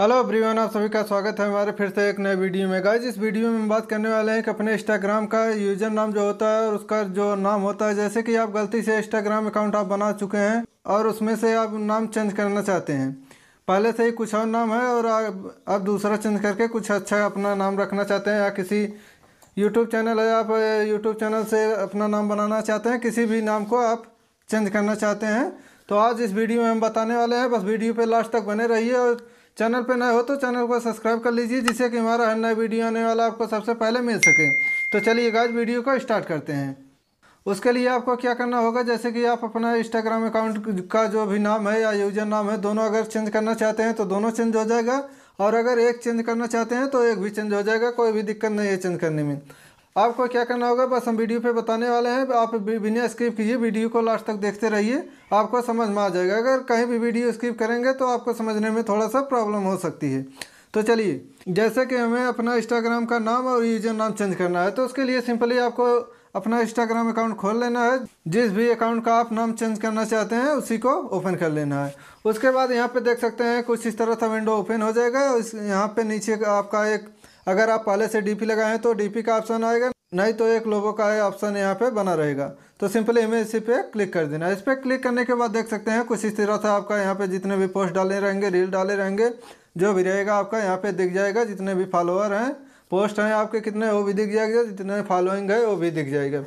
hello everyone आप सभी का स्वागत है हमारे फिर से एक नए वीडियो में गाइज इस वीडियो में हम बात करने वाले हैं कि अपने इंस्टाग्राम का यूजर नाम जो होता है और उसका जो नाम होता है जैसे कि आप गलती से इंस्टाग्राम अकाउंट आप बना चुके हैं और उसमें से आप नाम चेंज करना चाहते हैं पहले से ही कुछ और नाम है और आप, दूसरा चेंज करके कुछ अच्छा अपना नाम रखना चाहते हैं या किसी यूट्यूब चैनल है आप यूट्यूब चैनल से अपना नाम बनाना चाहते हैं किसी भी नाम को आप चेंज करना चाहते हैं तो आज इस वीडियो में हम बताने वाले हैं बस वीडियो पर लास्ट तक बने रहिए और चैनल पर नए हो तो चैनल को सब्सक्राइब कर लीजिए जिससे कि हमारा हर नया वीडियो आने वाला आपको सबसे पहले मिल सके तो चलिए गाज वीडियो को स्टार्ट करते हैं उसके लिए आपको क्या करना होगा जैसे कि आप अपना इंस्टाग्राम अकाउंट का जो भी नाम है या यूजर नाम है दोनों अगर चेंज करना चाहते हैं तो दोनों चेंज हो जाएगा और अगर एक चेंज करना चाहते हैं तो एक भी चेंज हो जाएगा कोई भी दिक्कत नहीं है चेंज करने में आपको क्या करना होगा बस हम वीडियो पे बताने वाले हैं आप बिना स्किप कीजिए वीडियो को लास्ट तक देखते रहिए आपको समझ में आ जाएगा अगर कहीं भी वीडियो स्किप करेंगे तो आपको समझने में थोड़ा सा प्रॉब्लम हो सकती है तो चलिए जैसे कि हमें अपना इंस्टाग्राम का नाम और यूजर नाम चेंज करना है तो उसके लिए सिंपली आपको अपना इंस्टाग्राम अकाउंट खोल लेना है जिस भी अकाउंट का आप नाम चेंज करना चाहते हैं उसी को ओपन कर लेना है उसके बाद यहाँ पे देख सकते हैं कुछ इस तरह सा विंडो ओपन हो जाएगा इस यहाँ पे नीचे आपका एक अगर आप पहले से डीपी हैं तो डीपी का ऑप्शन आएगा नहीं तो एक लोगों का ऑप्शन यहाँ पे बना रहेगा तो सिंपली हमें इसी पे क्लिक कर देना इस पर क्लिक करने के बाद देख सकते हैं कुछ इस तरह से आपका यहाँ पे जितने भी पोस्ट डाले रहेंगे रील डाले रहेंगे जो भी रहेगा आपका यहाँ पे दिख जाएगा जितने भी फॉलोअर हैं पोस्ट हैं आपके कितने वो भी दिख जाएगा जितने फॉलोइंग है वो भी दिख जाएगा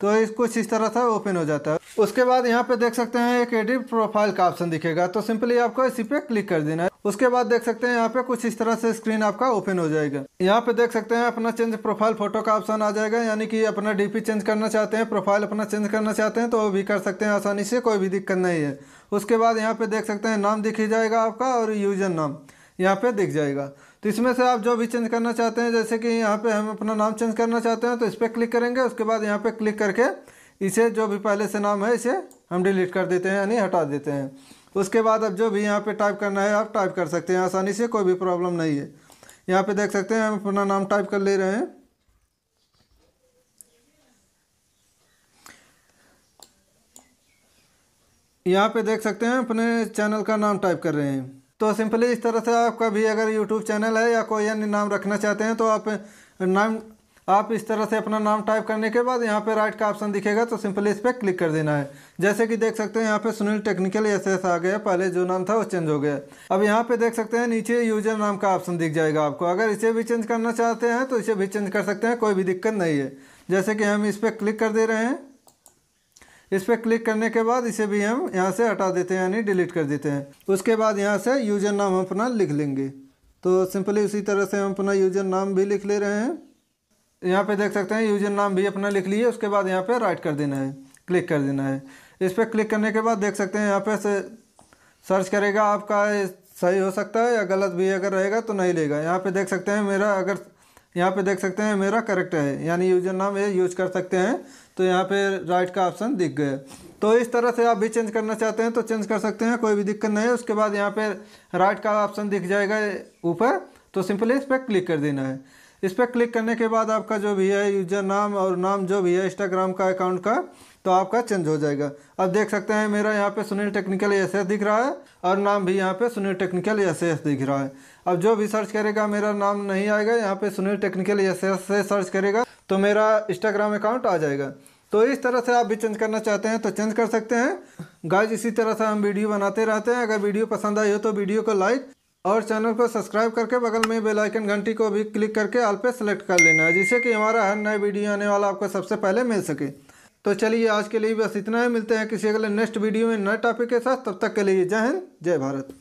तो इस कुछ इस तरह से ओपन हो जाता है उसके बाद यहाँ पे देख सकते हैं एक एडिट प्रोफाइल का ऑप्शन दिखेगा तो सिंपली आपको इसी पे क्लिक कर देना उसके बाद देख सकते हैं यहाँ पे कुछ इस तरह से स्क्रीन आपका ओपन हो जाएगा यहाँ पे देख सकते हैं अपना चेंज प्रोफाइल फोटो का ऑप्शन आ जाएगा यानी कि अपना डीपी चेंज करना चाहते हैं प्रोफाइल अपना चेंज करना चाहते हैं तो वो भी कर सकते हैं आसानी से कोई भी दिक्कत नहीं है उसके बाद यहाँ पे देख सकते हैं नाम दिख जाएगा आपका और यूजर नाम यहाँ पे दिख जाएगा तो इसमें से आप जो भी चेंज करना चाहते हैं जैसे कि यहाँ पे हम अपना नाम चेंज करना चाहते हैं तो इस पर क्लिक करेंगे उसके बाद यहाँ पे क्लिक करके इसे जो भी पहले से नाम है इसे हम डिलीट कर देते हैं यानी हटा देते हैं उसके बाद अब जो भी यहाँ पे टाइप करना है आप टाइप कर सकते हैं आसानी से कोई भी प्रॉब्लम नहीं है यहाँ पे देख सकते हैं हम अपना नाम टाइप कर ले रहे हैं यहाँ पे देख सकते हैं अपने चैनल का नाम टाइप कर रहे हैं तो सिंपली इस तरह से आपका भी अगर यूट्यूब चैनल है या कोई अन्य नाम रखना चाहते हैं तो आप नाम आप इस तरह से अपना नाम टाइप करने के बाद यहाँ पे राइट का ऑप्शन दिखेगा तो सिंपली इस पर क्लिक कर देना है जैसे कि देख सकते हैं यहाँ पे सुनील टेक्निकल एस आ गया पहले जो नाम था वो चेंज हो गया अब यहाँ पे देख सकते हैं नीचे यूजर नाम का ऑप्शन दिख जाएगा आपको अगर इसे भी चेंज करना चाहते हैं तो इसे भी चेंज कर सकते हैं कोई भी दिक्कत नहीं है जैसे कि हम इस पर क्लिक कर दे रहे हैं इस पर क्लिक करने के बाद इसे भी हम यहाँ से हटा देते हैं यानी डिलीट कर देते हैं उसके बाद यहाँ से यूजर नाम हम अपना लिख लेंगे तो सिंपली उसी तरह से हम अपना यूजर नाम भी लिख ले रहे हैं यहाँ पे देख सकते हैं यूजर नाम भी अपना लिख लिए उसके बाद यहाँ पे राइट कर देना है क्लिक कर देना है इस पर क्लिक करने के बाद देख सकते हैं यहाँ पे से सर्च करेगा आपका सही हो सकता है या गलत भी अगर रहेगा तो नहीं लेगा यहाँ पे देख सकते हैं मेरा अगर यहाँ पे देख सकते हैं मेरा करेक्ट है यानी यूजर नाम ये यूज कर सकते हैं तो यहाँ पे राइट का ऑप्शन दिख गया तो इस तरह से आप भी चेंज करना चाहते हैं तो चेंज कर सकते हैं कोई भी दिक्कत नहीं है उसके बाद यहाँ पे राइट का ऑप्शन दिख जाएगा ऊपर तो सिंपली इस पर क्लिक कर देना है इस पर क्लिक करने के बाद आपका जो भी है यूजर नाम और नाम जो भी है इंस्टाग्राम का अकाउंट का तो आपका चेंज हो जाएगा अब देख सकते हैं मेरा यहाँ पे सुनील टेक्निकल एस दिख रहा है और नाम भी यहाँ पे सुनील टेक्निकल एस दिख रहा है अब जो भी सर्च करेगा मेरा नाम नहीं आएगा यहाँ पे सुनील टेक्निकल एस से सर्च करेगा तो मेरा इंस्टाग्राम अकाउंट आ जाएगा तो इस तरह से आप भी चेंज करना चाहते हैं तो चेंज कर सकते हैं गाइज इसी तरह से हम वीडियो बनाते रहते हैं अगर वीडियो पसंद आई हो तो वीडियो को लाइक और चैनल को सब्सक्राइब करके बगल में बेल आइकन घंटी को भी क्लिक करके ऑल पे सेलेक्ट कर लेना है जिससे कि हमारा हर नए वीडियो आने वाला आपको सबसे पहले मिल सके तो चलिए आज के लिए बस इतना ही मिलते हैं किसी अगले नेक्स्ट वीडियो में नए टॉपिक के साथ तब तक के लिए जय हिंद जय भारत